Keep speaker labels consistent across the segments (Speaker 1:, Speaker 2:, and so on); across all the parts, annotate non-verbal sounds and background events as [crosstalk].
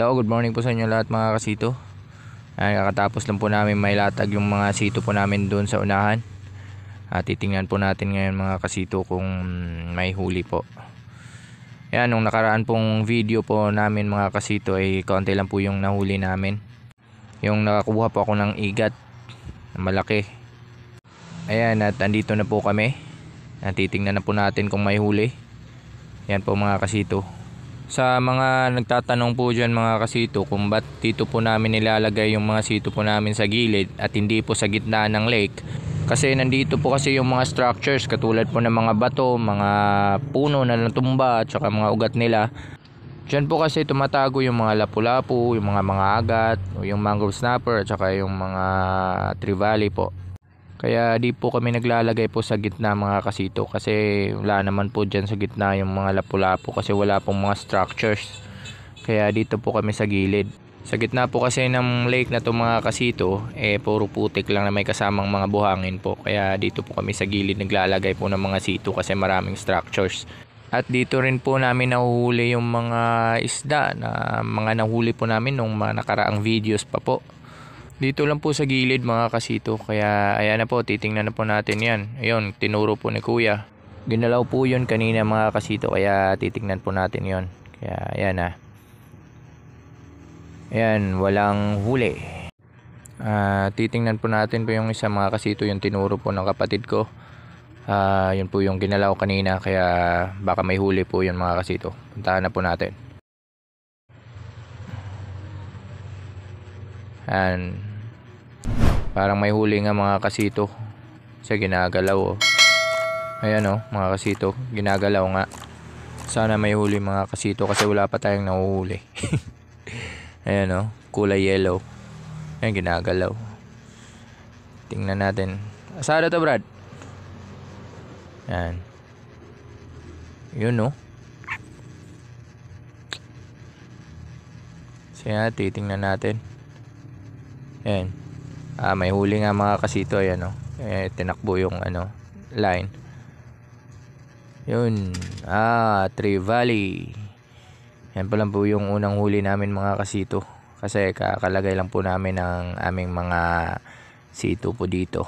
Speaker 1: Hello, good morning po sa inyo lahat mga kasito. Ay, kakatapos lang po namin mailatag yung mga sito po namin doon sa unahan. At titingnan po natin ngayon mga kasito kung may huli po. Yan, nung nakaraan pong video po namin mga kasito ay konti lang po yung nahuli namin. Yung nakakuha po ako ng igat na malaki. Ayan, at andito na po kami. At titingnan na po natin kung may huli. Yan po mga kasito sa mga nagtatanong po dyan mga kasito kung ba't dito po namin nilalagay yung mga sito po namin sa gilid at hindi po sa gitna ng lake kasi nandito po kasi yung mga structures katulad po ng mga bato, mga puno na natumba at saka mga ugat nila dyan po kasi tumatago yung mga lapu-lapu, yung mga mga agat, yung mangrove snapper at saka yung mga trivali po kaya di po kami naglalagay po sa gitna mga kasito kasi wala naman po dyan sa gitna yung mga lapu-lapu kasi wala pong mga structures. Kaya dito po kami sa gilid. Sa gitna po kasi ng lake na to mga kasito, eh puro putik lang na may kasamang mga buhangin po. Kaya dito po kami sa gilid naglalagay po ng mga sito kasi maraming structures. At dito rin po namin nahuhuli yung mga isda na mga nahuli po namin nung mga nakaraang videos pa po. Dito lang po sa gilid mga kasito. Kaya ayan na po, titingnan na po natin yan. Ayun, tinuro po ni kuya. Ginalaw po yun kanina mga kasito. Kaya titingnan po natin yon Kaya ayan na. Ayan, walang huli. Uh, titingnan po natin po yung isa mga kasito yung tinuro po ng kapatid ko. Uh, yun po yung ginalaw kanina kaya baka may huli po yun mga kasito. Puntahan na po natin. And Parang may huli nga mga kasito. Sa ginagalaw oh. Ayan oh, mga kasito. Ginagalaw nga. Sana may huli mga kasito kasi wala pa tayong nahuhuli. [laughs] Ayan oh, kulay yellow. Ayan, ginagalaw. Tingnan natin. Asada to, Brad. Ayan. Yun oh. Sige, titingnan natin. Ayan. Ah, may huli nga mga kasito ayan oh. Eh, tinakbo yung ano line. Yun. Ah, Tree Valley. Yan pa lang po yung unang huli namin mga kasito. Kasi kakalagay lang po namin ng aming mga sito po dito.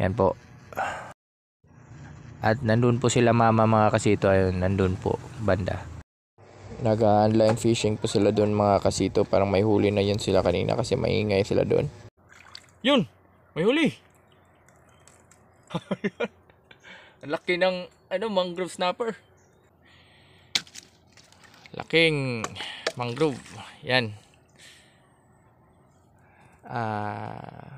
Speaker 1: Yan po. At nandun po sila mama mga kasito. Ayun, nandun po. Banda nag-online fishing po sila doon mga kasito parang may huli na yun sila kanina kasi maingay sila doon yun! May huli! [laughs] Ang laki ng ano, mangrove snapper. Laking mangrove. Yan. Ah... Uh,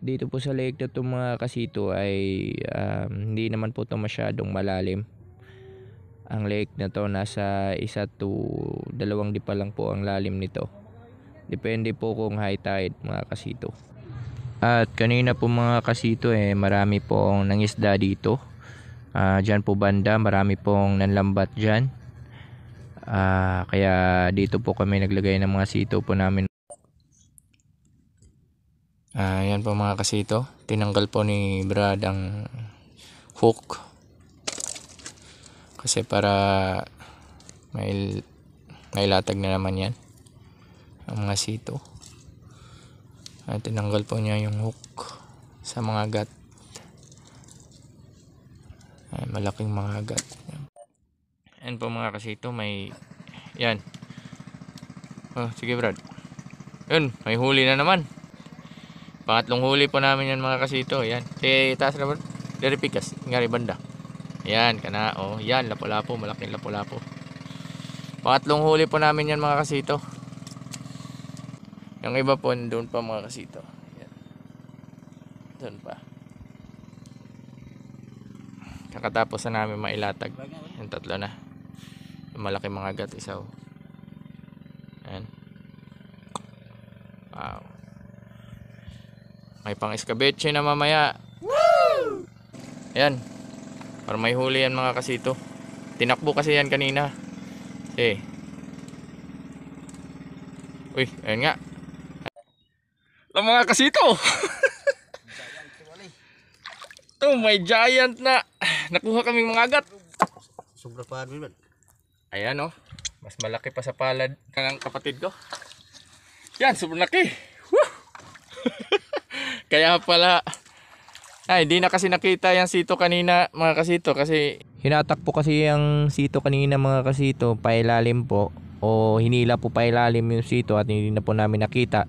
Speaker 1: dito po sa lake na ito mga kasito ay um, hindi naman po ito masyadong malalim. Ang lake na to nasa isa to dalawang dipa lang po ang lalim nito. Depende po kung high tide mga kasito. At kanina po mga kasito eh marami pong nangisda dito. Uh, ah, diyan po banda marami pong nanlambat diyan. Uh, ah, kaya dito po kami naglagay ng mga sito po namin. Uh, yan po mga kasito. Tinanggal po ni Brad ang hook. Kasi para may mailatag na naman yan. Ang mga sito. At ah, tinanggal po niya yung hook sa mga gat. Ay, malaking mga gat. And po mga kasito, may... Yan. Oh, sige Brad. Yun, may huli na naman. Pangatlong huli po namin yan mga kasito. Yan. Kaya taas na Brad. Dari Deripikas. Ngari banda. Yan, kana. Oh, yan. Lapu-lapu. Malaking lapu-lapu. Pangatlong huli po namin yan mga kasito. Yung iba po, doon pa mga kasito. Yan. Doon pa. Kakatapos na namin mailatag. Yung tatlo na. Yung malaki mga gat, isaw. Oh. Yan. Wow. May pang escabeche na mamaya. Woo! Yan. Para may huli yan mga kasito. Tinakbo kasi yan kanina. Eh. Uy, ayan nga ang mga kasito. [laughs] Ito, may giant na. Nakuha kaming mga agat. Sobra pa naman. Ayan o. Oh. Mas malaki pa sa palad ng kapatid ko. Yan, sobrang laki. [laughs] Kaya pala, ay, ah, hindi na kasi nakita yung sito kanina mga kasito kasi hinatak po kasi yung sito kanina mga kasito pailalim po o hinila po pailalim yung sito at hindi na po namin nakita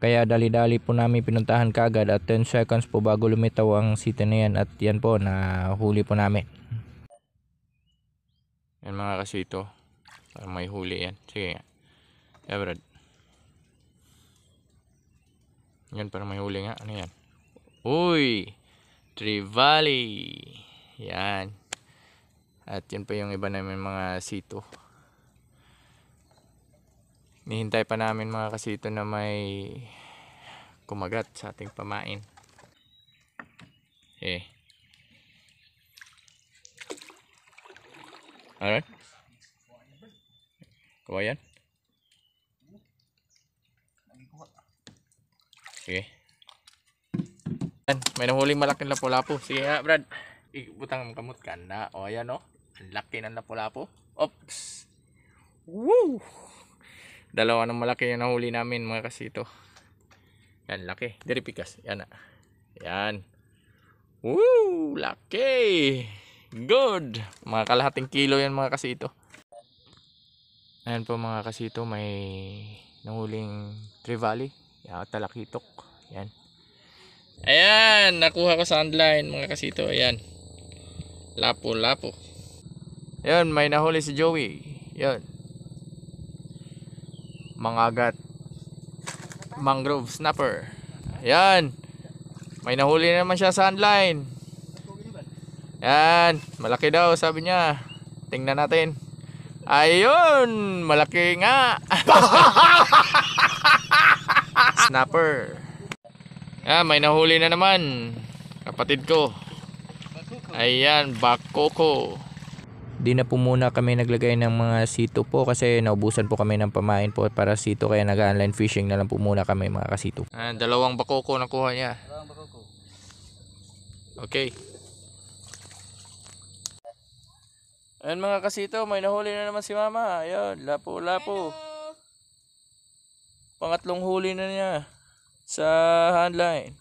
Speaker 1: kaya dali-dali po namin pinuntahan kagad at 10 seconds po bago lumitaw ang city na yan at yan po na huli po namin. Yan mga kasito. Parang may huli yan. Sige nga. Yeah Yan parang may huli nga. Ano yan? Uy! Trivali! Yan. At yan pa yung iba namin mga sito nihintay pa namin mga kasito na may kumagat sa ating pamain eh alright ano? kawayan sige may nahuling malaking lapu-lapu sige ha ah, brad ibutang kamot ka na o ayan o oh. ang laki ng lapu-lapu oops woo dalawa ng malaki yung nahuli namin mga kasito yan laki deripikas yan na ah. yan Woo! laki good mga kalahating kilo yan mga kasito ayan po mga kasito may nahuling trivali yan talakitok yan ayan nakuha ko sa online mga kasito ayan lapo lapo yan may nahuli si Joey yan mangagat mangrove snapper yan may nahuli naman siya sa online yan malaki daw sabi niya tingnan natin ayun malaki nga [laughs] snapper yan may nahuli na naman kapatid ko ayan bakoko Di na po muna kami naglagay ng mga sito po kasi naubusan po kami ng pamain po para sito kaya nag-online fishing na lang po muna kami mga kasito. Ah, dalawang bakoko nakuha niya. Dalawang bakoko. Okay. Ayan mga kasito, may nahuli na naman si mama. Ayun, lapo-lapo. Pangatlong huli na niya sa handline.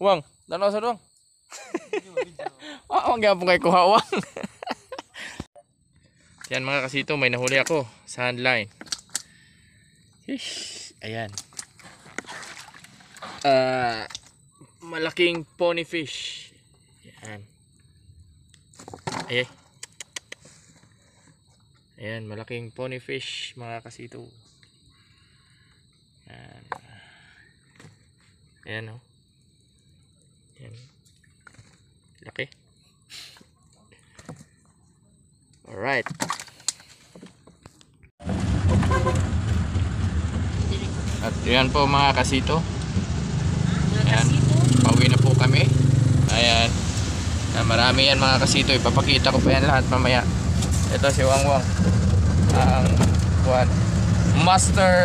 Speaker 1: Wang, tanaw sa wang. Hawang gyapon kay ko hawang. [laughs] Yan mga kasito, may nahuli ako sa handline. Ish, ayan. Uh, malaking pony fish. Yan. Ay. Ayan, malaking pony fish mga kasito. Ayan. Ayan oh. Ayan. Laki. Alright. At yan po mga kasito. Ayan. Pauwi na po kami. Ayan. Na ah, marami yan mga kasito. Ipapakita ko pa yan lahat mamaya. Ito si Wang Wang. Ang Juan. Master.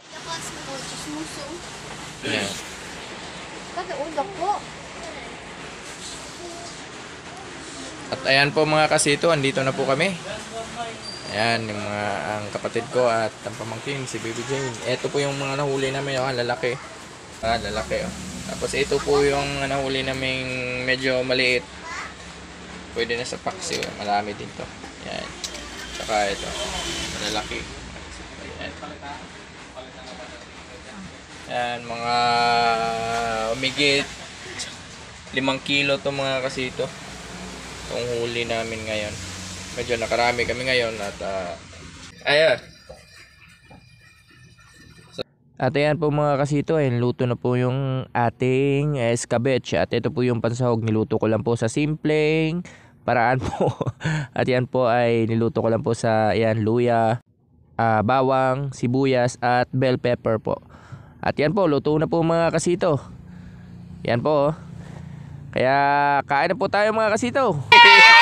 Speaker 1: Oh, ayan. Kada ulo po. At ayan po mga kasito, andito na po kami. Ayan, yung mga ang kapatid ko at ang pamangkin, si Baby Jane. Ito po yung mga nahuli namin, oh, lalaki. Ah, lalaki, oh. Tapos ito po yung nahuli namin medyo maliit. Pwede na sa paksi, oh. marami din to. Ayan. Saka ito, lalaki. Ayan. Ayan, mga umigit limang kilo to mga kasito. Itong huli namin ngayon. Medyo nakarami kami ngayon at uh, ah, ayun. at ayan po mga kasito, ayun, luto na po yung ating escabeche. Eh, at ito po yung pansahog, niluto ko lang po sa simpleng paraan po. [laughs] at yan po ay niluto ko lang po sa ayan, luya, uh, bawang, sibuyas at bell pepper po. At yan po, luto na po mga kasito. Yan po oh. Kaya kain na po tayo mga kasitaw.